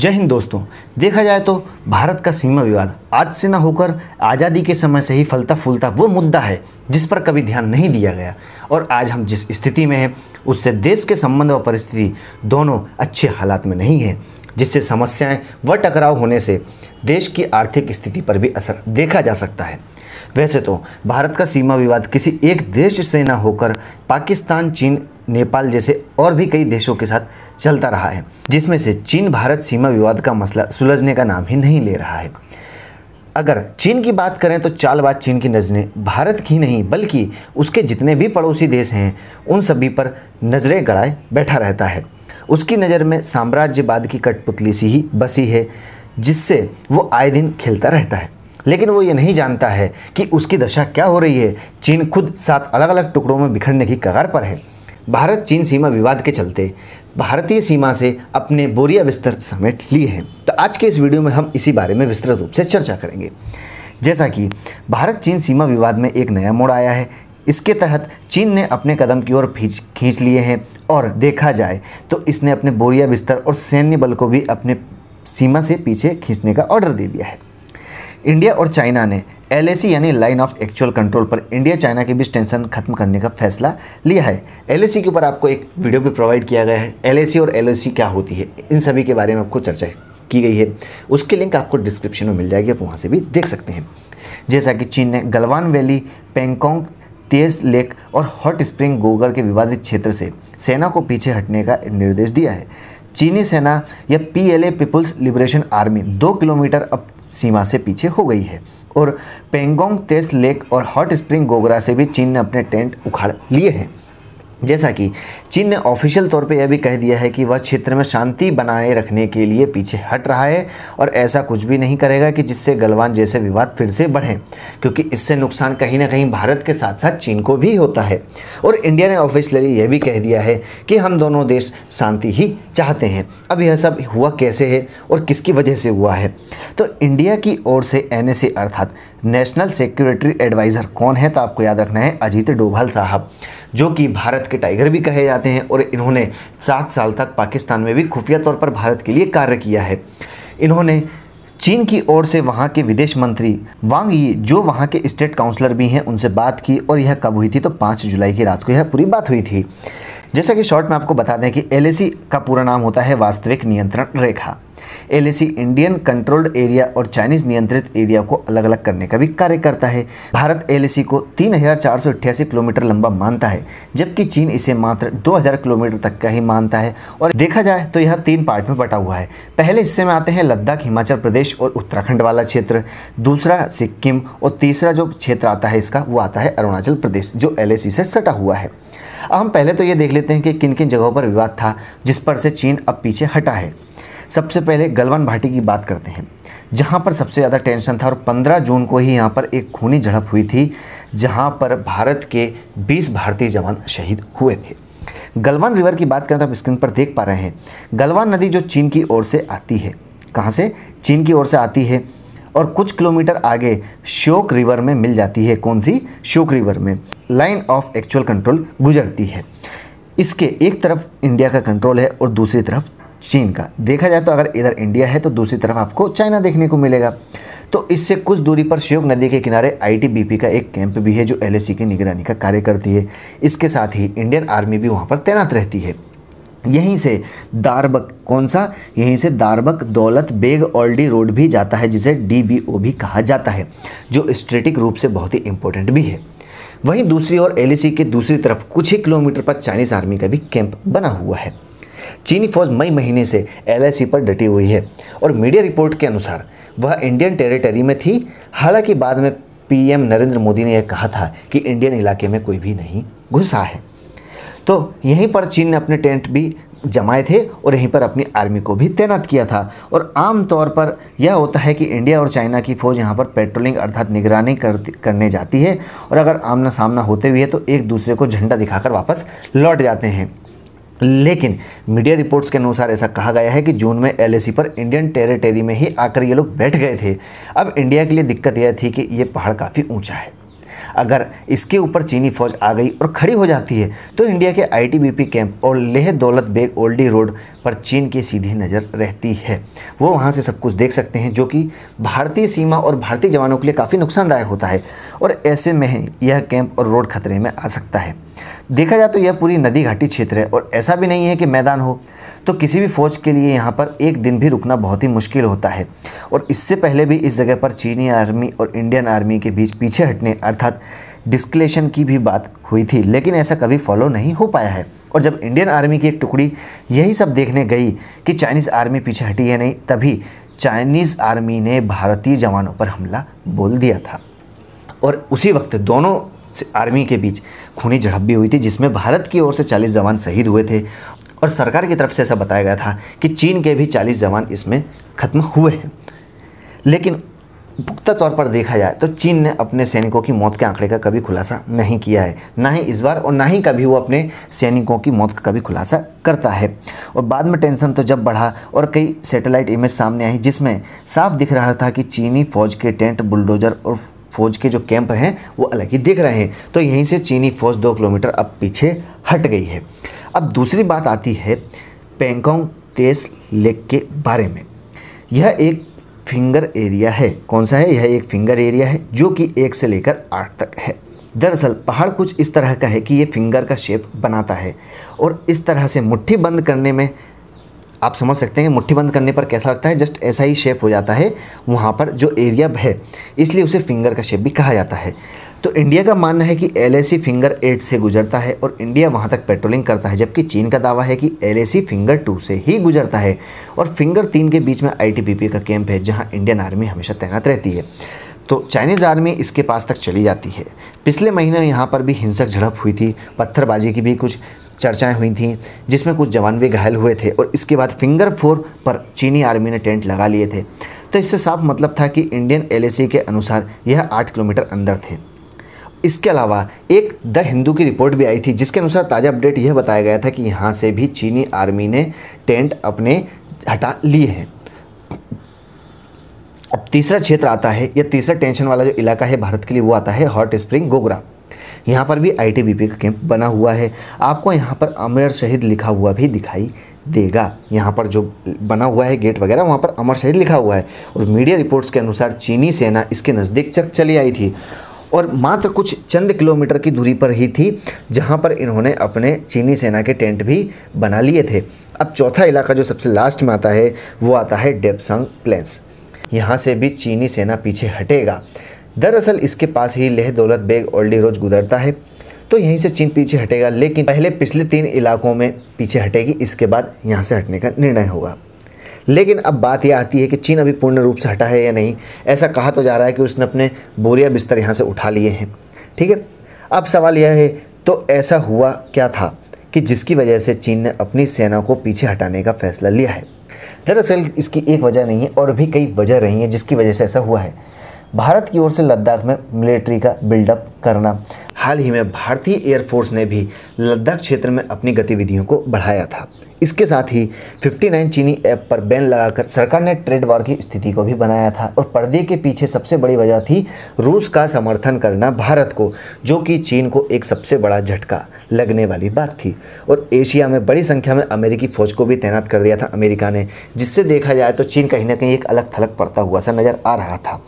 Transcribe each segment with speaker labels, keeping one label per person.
Speaker 1: जय हिंद दोस्तों देखा जाए तो भारत का सीमा विवाद आज से न होकर आज़ादी के समय से ही फलता फूलता वो मुद्दा है जिस पर कभी ध्यान नहीं दिया गया और आज हम जिस स्थिति में हैं उससे देश के संबंध व परिस्थिति दोनों अच्छे हालात में नहीं है जिससे समस्याएं व टकराव होने से देश की आर्थिक स्थिति पर भी असर देखा जा सकता है वैसे तो भारत का सीमा विवाद किसी एक देश से न होकर पाकिस्तान चीन नेपाल जैसे और भी कई देशों के साथ चलता रहा है जिसमें से चीन भारत सीमा विवाद का मसला सुलझने का नाम ही नहीं ले रहा है अगर चीन की बात करें तो चालबाज चीन की नज़रें भारत की नहीं बल्कि उसके जितने भी पड़ोसी देश हैं उन सभी पर नज़रें गड़ाए बैठा रहता है उसकी नज़र में साम्राज्यवाद की कठपुतली सी ही बसी है जिससे वो आए दिन खेलता रहता है लेकिन वो ये नहीं जानता है कि उसकी दशा क्या हो रही है चीन खुद सात अलग अलग टुकड़ों में बिखरने की कगार पर है भारत चीन सीमा विवाद के चलते भारतीय सीमा से अपने बोरिया बिस्तर समेट लिए हैं तो आज के इस वीडियो में हम इसी बारे में विस्तृत रूप से चर्चा करेंगे जैसा कि भारत चीन सीमा विवाद में एक नया मोड़ आया है इसके तहत चीन ने अपने कदम की ओर खींच खींच लिए हैं और देखा जाए तो इसने अपने बोरिया बिस्तर और सैन्य बल को भी अपने सीमा से पीछे खींचने का ऑर्डर दे दिया है इंडिया और चाइना ने एल यानी लाइन ऑफ एक्चुअल कंट्रोल पर इंडिया चाइना के बीच टेंशन खत्म करने का फैसला लिया है एल के ऊपर आपको एक वीडियो भी प्रोवाइड किया गया है एल और एल क्या होती है इन सभी के बारे में आपको चर्चा की गई है उसकी लिंक आपको डिस्क्रिप्शन में मिल जाएगी आप वहाँ से भी देख सकते हैं जैसा कि चीन ने गलवान वैली पेंगकोंग तेज लेक और हॉट स्प्रिंग गोगर के विवादित क्षेत्र से सेना को पीछे हटने का निर्देश दिया है चीनी सेना या पीएलए पीपुल्स लिबरेशन आर्मी दो किलोमीटर अब सीमा से पीछे हो गई है और पेंगोंग तेस लेक और हॉट स्प्रिंग गोगरा से भी चीन ने अपने टेंट उखाड़ लिए हैं जैसा कि चीन ने ऑफिशियल तौर पर यह भी कह दिया है कि वह क्षेत्र में शांति बनाए रखने के लिए पीछे हट रहा है और ऐसा कुछ भी नहीं करेगा कि जिससे गलवान जैसे विवाद फिर से बढ़ें क्योंकि इससे नुकसान कहीं ना कहीं भारत के साथ साथ चीन को भी होता है और इंडिया ने ऑफिशियली यह भी कह दिया है कि हम दोनों देश शांति ही चाहते हैं अब यह सब हुआ कैसे है और किसकी वजह से हुआ है तो इंडिया की ओर से एन अर्थात नेशनल सिक्योरिटी एडवाइज़र कौन है तो आपको याद रखना है अजीत डोभाल साहब जो कि भारत के टाइगर भी कहे जाते हैं और इन्होंने सात साल तक पाकिस्तान में भी खुफिया तौर पर भारत के लिए कार्य किया है इन्होंने चीन की ओर से वहाँ के विदेश मंत्री वांग यी जो वहाँ के स्टेट काउंसलर भी हैं उनसे बात की और यह कब हुई थी तो पाँच जुलाई की रात को यह पूरी बात हुई थी जैसा कि शॉर्ट में आपको बता दें कि एल का पूरा नाम होता है वास्तविक नियंत्रण रेखा एल इंडियन कंट्रोल्ड एरिया और चाइनीज नियंत्रित एरिया को अलग अलग करने का भी कार्य करता है भारत एल को तीन किलोमीटर लंबा मानता है जबकि चीन इसे मात्र 2000 किलोमीटर तक का ही मानता है और देखा जाए तो यह तीन पार्ट में बटा हुआ है पहले हिस्से में आते हैं लद्दाख हिमाचल प्रदेश और उत्तराखंड वाला क्षेत्र दूसरा सिक्किम और तीसरा जो क्षेत्र आता है इसका वो आता है अरुणाचल प्रदेश जो एल से सटा हुआ है अब हम पहले तो ये देख लेते हैं कि किन किन जगहों पर विवाद था जिस पर से चीन अब पीछे हटा है सबसे पहले गलवान घाटी की बात करते हैं जहाँ पर सबसे ज़्यादा टेंशन था और 15 जून को ही यहाँ पर एक खूनी झड़प हुई थी जहाँ पर भारत के 20 भारतीय जवान शहीद हुए थे गलवान रिवर की बात करें तो आप स्क्रीन पर देख पा रहे हैं गलवान नदी जो चीन की ओर से आती है कहाँ से चीन की ओर से आती है और कुछ किलोमीटर आगे श्योक रिवर में मिल जाती है कौन सी श्योक रिवर में लाइन ऑफ एक्चुअल कंट्रोल गुजरती है इसके एक तरफ इंडिया का कंट्रोल है और दूसरी तरफ चीन का देखा जाए तो अगर इधर इंडिया है तो दूसरी तरफ आपको चाइना देखने को मिलेगा तो इससे कुछ दूरी पर श्योक नदी के किनारे आईटीबीपी का एक कैंप भी है जो एलएसी की निगरानी का कार्य करती है इसके साथ ही इंडियन आर्मी भी वहाँ पर तैनात रहती है यहीं से दारबक कौन सा यहीं से दारबक दौलत बेग ऑल्डी रोड भी जाता है जिसे डीबीओ भी कहा जाता है जो स्ट्रेटिक रूप से बहुत ही इम्पोर्टेंट भी है वहीं दूसरी ओर एलएसी के दूसरी तरफ कुछ ही किलोमीटर पर चाइनीज़ आर्मी का भी कैंप बना हुआ है चीनी फौज मई महीने से एल पर डटी हुई है और मीडिया रिपोर्ट के अनुसार वह इंडियन टेरिटरी में थी हालांकि बाद में पीएम नरेंद्र मोदी ने यह कहा था कि इंडियन इलाके में कोई भी नहीं घुसा है तो यहीं पर चीन ने अपने टेंट भी जमाए थे और यहीं पर अपनी आर्मी को भी तैनात किया था और आम तौर पर यह होता है कि इंडिया और चाइना की फ़ौज यहाँ पर पेट्रोलिंग अर्थात निगरानी कर, करने जाती है और अगर आमना सामना होते हुए तो एक दूसरे को झंडा दिखाकर वापस लौट जाते हैं लेकिन मीडिया रिपोर्ट्स के अनुसार ऐसा कहा गया है कि जून में एलएसी पर इंडियन टेरिटरी में ही आकर ये लोग बैठ गए थे अब इंडिया के लिए दिक्कत यह थी कि ये पहाड़ काफ़ी ऊंचा है अगर इसके ऊपर चीनी फौज आ गई और खड़ी हो जाती है तो इंडिया के आईटीबीपी कैंप और लेह दौलत बेग ओल्डी रोड पर चीन की सीधी नज़र रहती है वो वहाँ से सब कुछ देख सकते हैं जो कि भारतीय सीमा और भारतीय जवानों के लिए काफ़ी नुकसानदायक होता है और ऐसे में यह कैंप और रोड खतरे में आ सकता है देखा जाए तो यह पूरी नदी घाटी क्षेत्र है और ऐसा भी नहीं है कि मैदान हो तो किसी भी फ़ौज के लिए यहाँ पर एक दिन भी रुकना बहुत ही मुश्किल होता है और इससे पहले भी इस जगह पर चीनी आर्मी और इंडियन आर्मी के बीच पीछे हटने अर्थात डिस्कलेशन की भी बात हुई थी लेकिन ऐसा कभी फॉलो नहीं हो पाया है और जब इंडियन आर्मी की एक टुकड़ी यही सब देखने गई कि चाइनीज़ आर्मी पीछे हटी है नहीं तभी चाइनीज़ आर्मी ने भारतीय जवानों पर हमला बोल दिया था और उसी वक्त दोनों आर्मी के बीच खूनी झड़प भी हुई थी जिसमें भारत की ओर से 40 जवान शहीद हुए थे और सरकार की तरफ से ऐसा बताया गया था कि चीन के भी 40 जवान इसमें खत्म हुए हैं लेकिन पुख्ता तौर पर देखा जाए तो चीन ने अपने सैनिकों की मौत के आंकड़े का कभी खुलासा नहीं किया है ना ही इस बार और ना ही कभी वो अपने सैनिकों की मौत का कभी खुलासा करता है और बाद में टेंशन तो जब बढ़ा और कई सैटेलाइट इमेज सामने आई जिसमें साफ दिख रहा था कि चीनी फौज के टेंट बुलडोजर और फौज के जो कैंप हैं वो अलग ही दिख रहे हैं तो यहीं से चीनी फौज दो किलोमीटर अब पीछे हट गई है अब दूसरी बात आती है पेंगोंग तेस लेक के बारे में यह एक फिंगर एरिया है कौन सा है यह एक फिंगर एरिया है जो कि एक से लेकर आठ तक है दरअसल पहाड़ कुछ इस तरह का है कि ये फिंगर का शेप बनाता है और इस तरह से मुट्ठी बंद करने में आप समझ सकते हैं मुट्ठी बंद करने पर कैसा लगता है जस्ट ऐसा ही शेप हो जाता है वहाँ पर जो एरिया है इसलिए उसे फिंगर का शेप भी कहा जाता है तो इंडिया का मानना है कि एल फिंगर एट से गुजरता है और इंडिया वहाँ तक पेट्रोलिंग करता है जबकि चीन का दावा है कि एल फिंगर टू से ही गुजरता है और फिंगर तीन के बीच में आई का कैंप है जहाँ इंडियन आर्मी हमेशा तैनात रहती है तो चाइनीज़ आर्मी इसके पास तक चली जाती है पिछले महीने यहाँ पर भी हिंसक झड़प हुई थी पत्थरबाजी की भी कुछ चर्चाएं हुई थीं जिसमें कुछ जवान भी घायल हुए थे और इसके बाद फिंगर फोर पर चीनी आर्मी ने टेंट लगा लिए थे तो इससे साफ मतलब था कि इंडियन एल के अनुसार यह आठ किलोमीटर अंदर थे इसके अलावा एक द हिंदू की रिपोर्ट भी आई थी जिसके अनुसार ताज़ा अपडेट यह बताया गया था कि यहाँ से भी चीनी आर्मी ने टेंट अपने हटा लिए हैं अब तीसरा क्षेत्र आता है या तीसरा टेंशन वाला जो इलाका है भारत के लिए वो आता है हॉट स्प्रिंग गोगरा यहाँ पर भी आईटीबीपी का कैंप बना हुआ है आपको यहाँ पर अमर शहीद लिखा हुआ भी दिखाई देगा यहाँ पर जो बना हुआ है गेट वगैरह वहाँ पर अमर शहीद लिखा हुआ है और मीडिया रिपोर्ट्स के अनुसार चीनी सेना इसके नज़दीक चक चली आई थी और मात्र कुछ चंद किलोमीटर की दूरी पर ही थी जहाँ पर इन्होंने अपने चीनी सेना के टेंट भी बना लिए थे अब चौथा इलाका जो सबसे लास्ट में आता है वो आता है डेपसंग प्लेन्स यहाँ से भी चीनी सेना पीछे हटेगा दरअसल इसके पास ही लेह दौलत बेग ओल्डी रोज गुजरता है तो यहीं से चीन पीछे हटेगा लेकिन पहले पिछले तीन इलाकों में पीछे हटेगी इसके बाद यहाँ से हटने का निर्णय होगा लेकिन अब बात यह आती है कि चीन अभी पूर्ण रूप से हटा है या नहीं ऐसा कहा तो जा रहा है कि उसने अपने बोरिया बिस्तर यहाँ से उठा लिए हैं ठीक है अब सवाल यह है तो ऐसा हुआ क्या था कि जिसकी वजह से चीन ने अपनी सेना को पीछे हटाने का फैसला लिया है दरअसल इसकी एक वजह नहीं है और भी कई वजह रही हैं जिसकी वजह से ऐसा हुआ है भारत की ओर से लद्दाख में मिलिट्री का बिल्डअप करना हाल ही में भारतीय एयरफोर्स ने भी लद्दाख क्षेत्र में अपनी गतिविधियों को बढ़ाया था इसके साथ ही 59 चीनी ऐप पर बैन लगाकर सरकार ने ट्रेड वॉर की स्थिति को भी बनाया था और पर्दे के पीछे सबसे बड़ी वजह थी रूस का समर्थन करना भारत को जो कि चीन को एक सबसे बड़ा झटका लगने वाली बात थी और एशिया में बड़ी संख्या में अमेरिकी फ़ौज को भी तैनात कर दिया था अमेरिका ने जिससे देखा जाए तो चीन कहीं ना कहीं एक अलग थलग पड़ता हुआ सा नज़र आ रहा था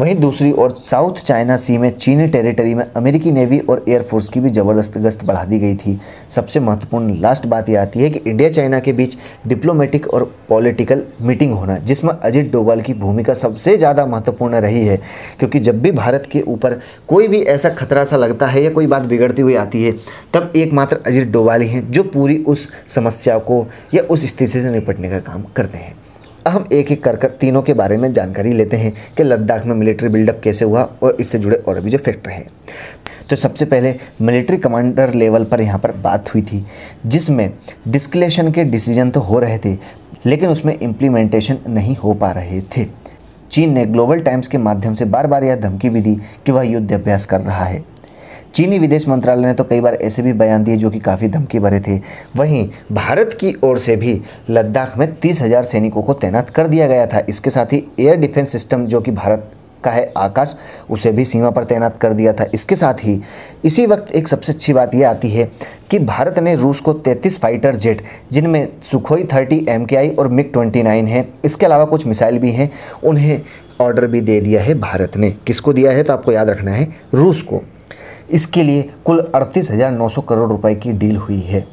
Speaker 1: वहीं दूसरी ओर साउथ चाइना सी में चीनी टेरिटरी में अमेरिकी नेवी और एयरफोर्स की भी ज़बरदस्त गश्त बढ़ा दी गई थी सबसे महत्वपूर्ण लास्ट बात यह आती है कि इंडिया चाइना के बीच डिप्लोमेटिक और पॉलिटिकल मीटिंग होना जिसमें अजीत डोभाल की भूमिका सबसे ज़्यादा महत्वपूर्ण रही है क्योंकि जब भी भारत के ऊपर कोई भी ऐसा खतरा सा लगता है या कोई बात बिगड़ती हुई आती है तब एकमात्र अजीत डोभाल ही हैं जो पूरी उस समस्या को या उस स्थिति से निपटने का काम करते हैं हम एक एक कर कर तीनों के बारे में जानकारी लेते हैं कि लद्दाख में मिलिट्री बिल्डअप कैसे हुआ और इससे जुड़े और भी जो फैक्टर हैं तो सबसे पहले मिलिट्री कमांडर लेवल पर यहाँ पर बात हुई थी जिसमें डिस्कलेशन के डिसीजन तो हो रहे थे लेकिन उसमें इम्प्लीमेंटेशन नहीं हो पा रहे थे चीन ने ग्लोबल टाइम्स के माध्यम से बार बार यह धमकी भी दी कि वह युद्धाभ्यास कर रहा है चीनी विदेश मंत्रालय ने तो कई बार ऐसे भी बयान दिए जो कि काफ़ी धमकी भरे थे वहीं भारत की ओर से भी लद्दाख में तीस हज़ार सैनिकों को तैनात कर दिया गया था इसके साथ ही एयर डिफेंस सिस्टम जो कि भारत का है आकाश उसे भी सीमा पर तैनात कर दिया था इसके साथ ही इसी वक्त एक सबसे अच्छी बात यह आती है कि भारत ने रूस को 33 फाइटर जेट जिनमें सुखोई थर्टी एम और मिग 29 है इसके अलावा कुछ मिसाइल भी हैं उन्हें ऑर्डर भी दे दिया है भारत ने किसको दिया है तो आपको याद रखना है रूस को इसके लिए कुल अड़तीस करोड़ रुपए की डील हुई है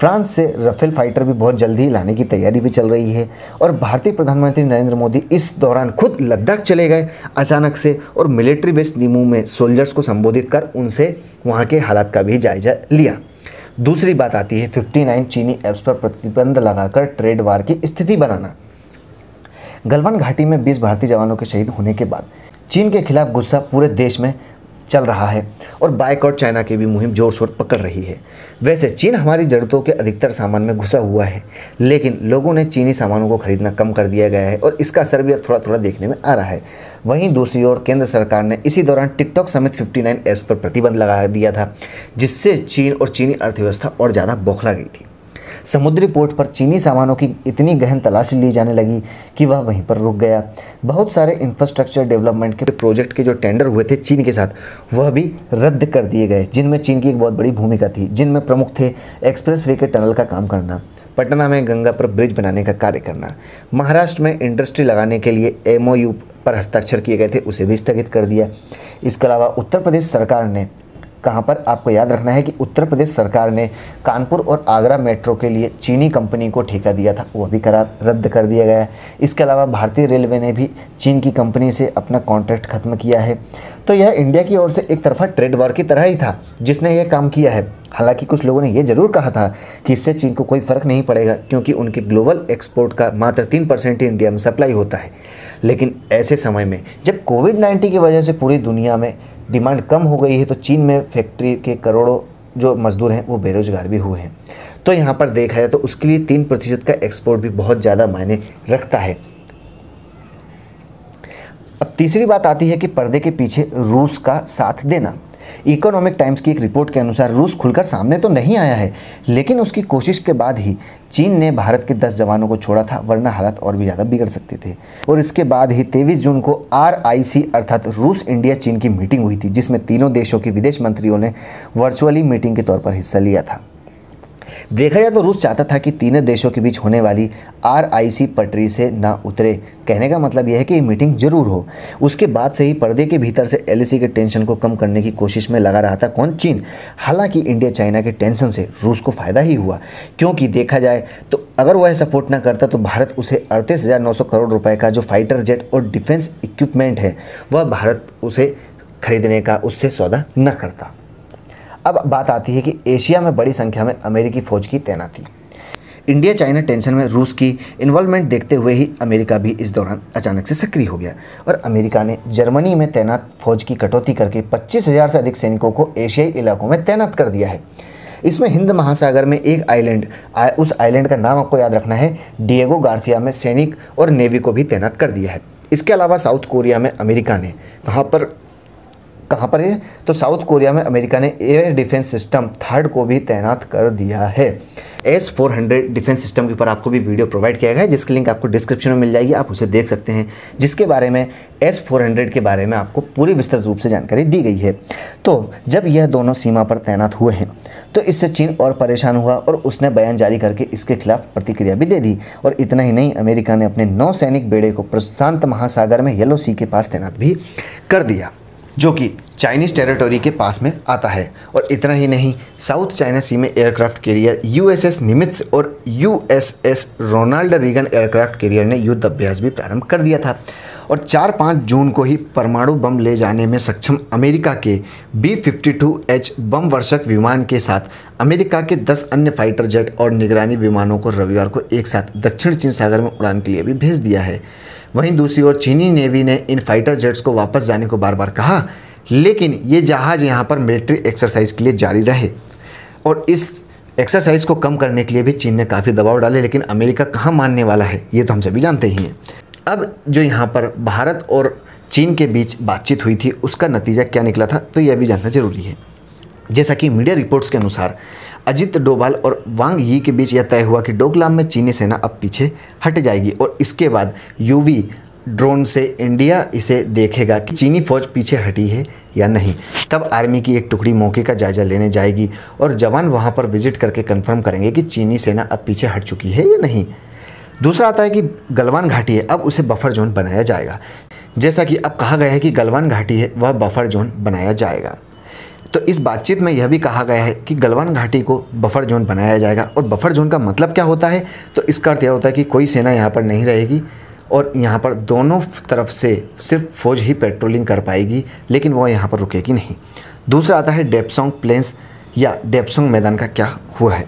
Speaker 1: फ्रांस से राफेल फाइटर भी बहुत जल्दी लाने की तैयारी भी चल रही है और भारतीय प्रधानमंत्री नरेंद्र मोदी इस दौरान खुद लद्दाख चले गए अचानक से और मिलिट्री बेस नीमू में सोल्जर्स को संबोधित कर उनसे वहाँ के हालात का भी जायजा लिया दूसरी बात आती है 59 चीनी ऐप्स पर प्रतिबंध लगाकर ट्रेड वार की स्थिति बनाना गलवान घाटी में 20 भारतीय जवानों के शहीद होने के बाद चीन के खिलाफ गुस्सा पूरे देश में चल रहा है और बाइकआउट चाइना की भी मुहिम जोर शोर पकड़ रही है वैसे चीन हमारी जरूरतों के अधिकतर सामान में घुसा हुआ है लेकिन लोगों ने चीनी सामानों को खरीदना कम कर दिया गया है और इसका असर भी अब थोड़ा थोड़ा देखने में आ रहा है वहीं दूसरी ओर केंद्र सरकार ने इसी दौरान टिकटॉक समेत 59 ऐप्स पर प्रतिबंध लगा दिया था जिससे चीन और चीनी अर्थव्यवस्था और ज़्यादा बौखला गई थी समुद्री पोर्ट पर चीनी सामानों की इतनी गहन तलाशी ली जाने लगी कि वह वहीं पर रुक गया बहुत सारे इंफ्रास्ट्रक्चर डेवलपमेंट के प्रोजेक्ट के जो टेंडर हुए थे चीन के साथ वह भी रद्द कर दिए गए जिनमें चीन की एक बहुत बड़ी भूमिका थी जिनमें प्रमुख थे एक्सप्रेस के टनल का काम करना पटना में गंगा पर ब्रिज बनाने का कार्य करना महाराष्ट्र में इंडस्ट्री लगाने के लिए एमओयू पर हस्ताक्षर किए गए थे उसे भी स्थगित कर दिया इसके अलावा उत्तर प्रदेश सरकार ने कहाँ पर आपको याद रखना है कि उत्तर प्रदेश सरकार ने कानपुर और आगरा मेट्रो के लिए चीनी कंपनी को ठेका दिया था वह भी करार रद्द कर दिया गया है इसके अलावा भारतीय रेलवे ने भी चीन की कंपनी से अपना कॉन्ट्रैक्ट खत्म किया है तो यह इंडिया की ओर से एक तरफा ट्रेड वॉर की तरह ही था जिसने यह काम किया है हालांकि कुछ लोगों ने यह जरूर कहा था कि इससे चीन को कोई फ़र्क नहीं पड़ेगा क्योंकि उनके ग्लोबल एक्सपोर्ट का मात्र तीन परसेंट ही इंडिया में सप्लाई होता है लेकिन ऐसे समय में जब कोविड नाइन्टीन की वजह से पूरी दुनिया में डिमांड कम हो गई है तो चीन में फैक्ट्री के करोड़ों जो मजदूर हैं वो बेरोजगार भी हुए हैं तो यहाँ पर देखा जाए तो उसके लिए तीन प्रतिशत का एक्सपोर्ट भी बहुत ज़्यादा मायने रखता है अब तीसरी बात आती है कि पर्दे के पीछे रूस का साथ देना इकोनॉमिक टाइम्स की एक रिपोर्ट के अनुसार रूस खुलकर सामने तो नहीं आया है लेकिन उसकी कोशिश के बाद ही चीन ने भारत के दस जवानों को छोड़ा था वरना हालत और भी ज़्यादा बिगड़ सकते थे और इसके बाद ही तेईस जून को आर अर्थात रूस इंडिया चीन की मीटिंग हुई थी जिसमें तीनों देशों के विदेश मंत्रियों ने वर्चुअली मीटिंग के तौर पर हिस्सा लिया था देखा जाए तो रूस चाहता था कि तीनों देशों के बीच होने वाली आरआईसी पटरी से ना उतरे कहने का मतलब यह है कि मीटिंग जरूर हो उसके बाद से ही पर्दे के भीतर से एलएसी के टेंशन को कम करने की कोशिश में लगा रहा था कौन चीन हालांकि इंडिया चाइना के टेंशन से रूस को फ़ायदा ही हुआ क्योंकि देखा जाए तो अगर वह सपोर्ट ना करता तो भारत उसे अड़तीस करोड़ रुपए का जो फाइटर जेट और डिफेंस इक्विपमेंट है वह भारत उसे खरीदने का उससे सौदा न करता अब बात आती है कि एशिया में बड़ी संख्या में अमेरिकी फ़ौज की तैनाती इंडिया चाइना टेंशन में रूस की इन्वॉल्वमेंट देखते हुए ही अमेरिका भी इस दौरान अचानक से सक्रिय हो गया और अमेरिका ने जर्मनी में तैनात फौज की कटौती करके 25,000 से अधिक सैनिकों को एशियाई इलाकों में तैनात कर दिया है इसमें हिंद महासागर में एक आइलैंड उस आइलैंड का नाम आपको याद रखना है डिएगो गार्सिया में सैनिक और नेवी को भी तैनात कर दिया है इसके अलावा साउथ कोरिया में अमेरिका ने वहाँ पर कहाँ पर है तो साउथ कोरिया में अमेरिका ने एयर डिफेंस सिस्टम थर्ड को भी तैनात कर दिया है S four hundred defence system के ऊपर आपको भी वीडियो प्रोवाइड किया गया है जिसकी लिंक आपको डिस्क्रिप्शन में मिल जाएगी आप उसे देख सकते हैं जिसके बारे में एस फोर हंड्रेड के बारे में आपको पूरी विस्तृत रूप से जानकारी दी गई है तो जब यह दोनों सीमा पर तैनात हुए हैं तो इससे चीन और परेशान हुआ और उसने बयान जारी करके इसके खिलाफ प्रतिक्रिया भी दे दी और इतना ही नहीं अमेरिका ने अपने नौसैनिक बेड़े को प्रशांत महासागर में येलो सी के पास तैनात भी कर दिया जो कि चाइनीज़ टेरिटोरी के पास में आता है और इतना ही नहीं साउथ चाइना सी में एयरक्राफ्ट कैरियर यूएसएस निमित्स और USS Ronald Reagan aircraft carrier ने युद्ध अभ्यास भी प्रारंभ कर दिया था और चार पाँच जून को ही परमाणु बम ले जाने में सक्षम अमेरिका के बी फिफ्टी टू एच बम वर्षक विमान के साथ अमेरिका के दस अन्य फाइटर जेट और निगरानी विमानों को रविवार को एक साथ दक्षिण चीन सागर में उड़ान के लिए भी भेज दिया है वहीं दूसरी ओर चीनी नेवी ने इन फाइटर जेट्स को वापस जाने को बार बार कहा लेकिन ये जहाज़ यहाँ पर मिलिट्री एक्सरसाइज के लिए जारी रहे और इस एक्सरसाइज को कम करने के लिए भी चीन ने काफ़ी दबाव डाले लेकिन अमेरिका कहाँ मानने वाला है ये तो हम सभी जानते ही हैं अब जो यहाँ पर भारत और चीन के बीच बातचीत हुई थी उसका नतीजा क्या निकला था तो यह भी जानना जरूरी है जैसा कि मीडिया रिपोर्ट्स के अनुसार अजित डोभाल और वांग यी के बीच यह तय हुआ कि डोकलाम में चीनी सेना अब पीछे हट जाएगी और इसके बाद यूवी ड्रोन से इंडिया इसे देखेगा कि चीनी फौज पीछे हटी है या नहीं तब आर्मी की एक टुकड़ी मौके का जायजा लेने जाएगी और जवान वहां पर विजिट करके कंफर्म करेंगे कि चीनी सेना अब पीछे हट चुकी है या नहीं दूसरा आता है कि गलवान घाटी है अब उसे बफर जोन बनाया जाएगा जैसा कि अब कहा गया है कि गलवान घाटी है वह बफर जोन बनाया जाएगा तो इस बातचीत में यह भी कहा गया है कि गलवान घाटी को बफर जोन बनाया जाएगा और बफर जोन का मतलब क्या होता है तो इसका अर्थ यह होता है कि कोई सेना यहाँ पर नहीं रहेगी और यहाँ पर दोनों तरफ से सिर्फ फौज ही पेट्रोलिंग कर पाएगी लेकिन वह यहाँ पर रुकेगी नहीं दूसरा आता है डेपसोंग प्लेन्स या डेपसोंग मैदान का क्या हुआ है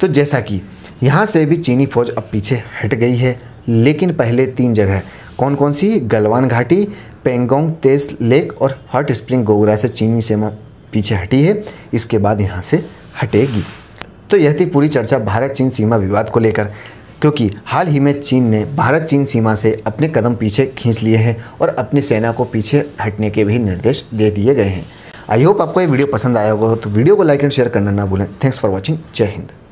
Speaker 1: तो जैसा कि यहाँ से भी चीनी फौज अब पीछे हट गई है लेकिन पहले तीन जगह कौन कौन सी गलवान घाटी पेंगोंग तेज लेक और हॉट स्प्रिंग गोगरा से चीनी सेना पीछे हटी है इसके बाद यहाँ से हटेगी तो यह थी पूरी चर्चा भारत चीन सीमा विवाद को लेकर क्योंकि हाल ही में चीन ने भारत चीन सीमा से अपने कदम पीछे खींच लिए हैं और अपनी सेना को पीछे हटने के भी निर्देश दे दिए गए हैं आई होप आपको ये वीडियो पसंद आया होगा तो वीडियो को लाइक एंड शेयर करना ना भूलें थैंक्स फॉर वॉचिंग जय हिंद